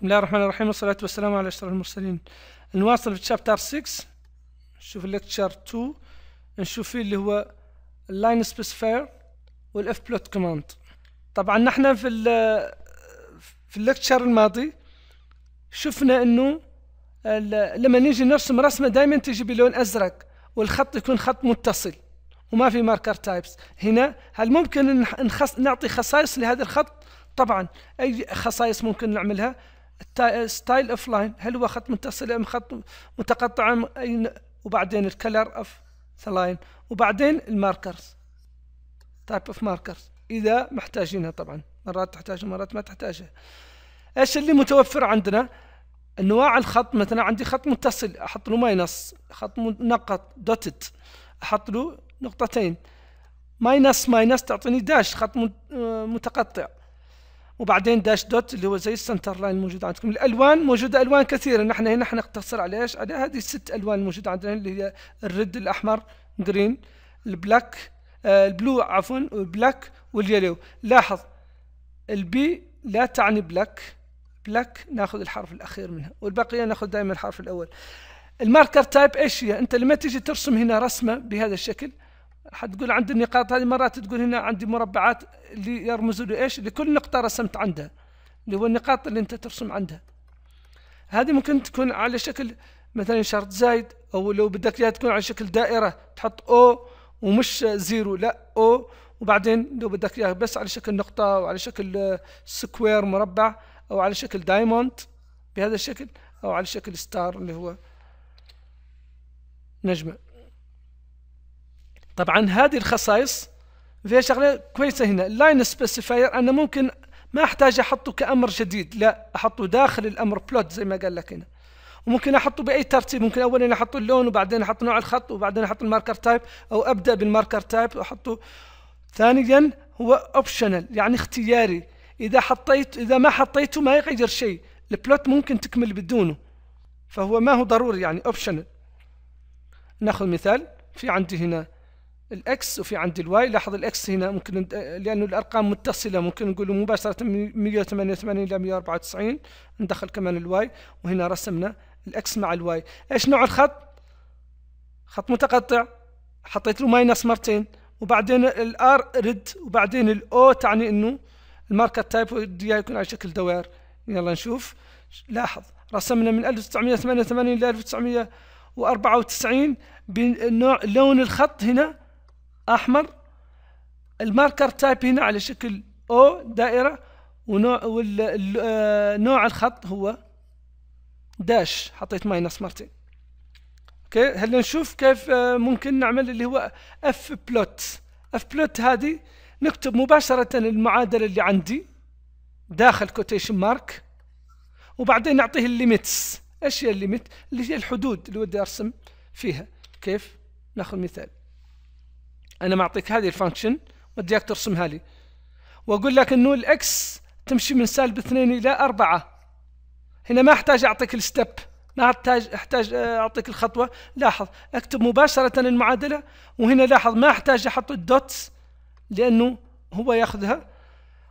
بسم الله الرحمن الرحيم والصلاة والسلام على أشرف المرسلين نواصل في تشابتر 6 نشوف الليكتشر 2 نشوف فيه اللي هو اللاين سبيسيفاير والاف بلوت كوماند طبعا نحن في ال في الليكتشر الماضي شفنا انه لما نيجي نرسم رسمه دائما تيجي بلون ازرق والخط يكون خط متصل وما في ماركر تايبس هنا هل ممكن نخص... نعطي خصائص لهذا الخط طبعا اي خصائص ممكن نعملها ستايل اوف لاين هل هو خط متصل ام خط متقطع ام وبعدين الكلر اوف ذا لاين وبعدين الماركرز تايب اوف ماركرز اذا محتاجينها طبعا مرات تحتاجها مرات ما تحتاجها ايش اللي متوفر عندنا انواع الخط مثلا عندي خط متصل احط له ماينس خط نقط دوتد احط له نقطتين ماينس ماينس تعطيني داش خط آه، متقطع وبعدين داش دوت اللي هو زي السنتر لاين الموجود عندكم الالوان موجوده الوان كثيره نحن هنا حنقتصر على ايش على هذه الست الوان الموجوده عندنا اللي هي الريد الاحمر جرين البلاك آه، البلو عفوا البلاك واليلو لاحظ البي لا تعني بلاك بلاك ناخذ الحرف الاخير منها والبقيه ناخذ دائما الحرف الاول الماركر تايب ايش هي انت لما تيجي ترسم هنا رسمه بهذا الشكل حتقول عند النقاط هذه مرات تقول هنا عندي مربعات اللي يرمز له ايش لكل نقطه رسمت عندها اللي هو النقاط اللي انت ترسم عندها هذه ممكن تكون على شكل مثلا شرط زايد او لو بدك اياها تكون على شكل دائره تحط او ومش زيرو لا او وبعدين لو بدك اياها بس على شكل نقطه او على شكل سكوير مربع او على شكل دايموند بهذا الشكل او على شكل ستار اللي هو نجمه طبعا هذه الخصائص فيها شغله كويسه هنا لاين سبيسيفاير انا ممكن ما احتاج احطه كامر جديد لا احطه داخل الامر بلوت زي ما قال لك هنا وممكن احطه باي ترتيب ممكن اولا احط اللون وبعدين احط نوع الخط وبعدين احط الماركر تايب او ابدا بالماركر تايب واحطه ثانيا هو اوبشنال يعني اختياري اذا حطيت اذا ما حطيته ما يغير شيء البلوت ممكن تكمل بدونه فهو ما هو ضروري يعني اوبشنال ناخذ مثال في عندي هنا الاكس وفي عندي الواي لاحظ الاكس هنا ممكن لانه الارقام متصله ممكن نقول مباشره من 188 الى 194 ندخل كمان الواي وهنا رسمنا الاكس مع الواي ايش نوع الخط خط متقطع حطيت له ماينس مرتين وبعدين الار ريد وبعدين الاو تعني انه الماركر تايب ودي يكون على شكل دوائر يلا نشوف لاحظ رسمنا من 1988 الى 1994 بنوع لون الخط هنا احمر الماركر تايب هنا على شكل او دائره ونوع آه، نوع الخط هو داش حطيت ماينس مرتين اوكي هلا نشوف كيف آه، ممكن نعمل اللي هو اف بلوت اف بلوت هذه نكتب مباشره المعادله اللي عندي داخل كوتيشن مارك وبعدين نعطيه الليميتس ايش هي الليميت اللي هي الحدود اللي ودي ارسم فيها كيف ناخذ مثال انا معطيك هذه الفانكشن وديك ترسمها لي واقول لك انه الاكس تمشي من سالب اثنين الى اربعة هنا ما احتاج اعطيك الستب ما احتاج احتاج آه، اعطيك الخطوه لاحظ اكتب مباشره المعادله وهنا لاحظ ما احتاج احط الدوتس لانه هو ياخذها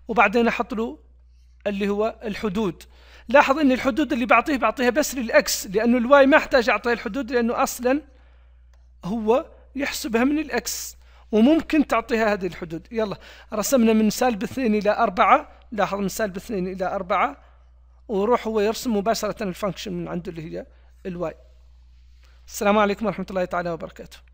وبعدين احط له اللي هو الحدود لاحظ ان الحدود اللي بعطيه بعطيها بس للاكس لانه الواي ما احتاج اعطيه الحدود لانه اصلا هو يحسبها من الاكس وممكن تعطيها هذه الحدود يلا رسمنا من سالب اثنين إلى أربعة لاحظ من سالب اثنين إلى أربعة وروح هو يرسم مباشرة الفانكشن من عنده اللي هي الواي السلام عليكم ورحمة الله تعالى وبركاته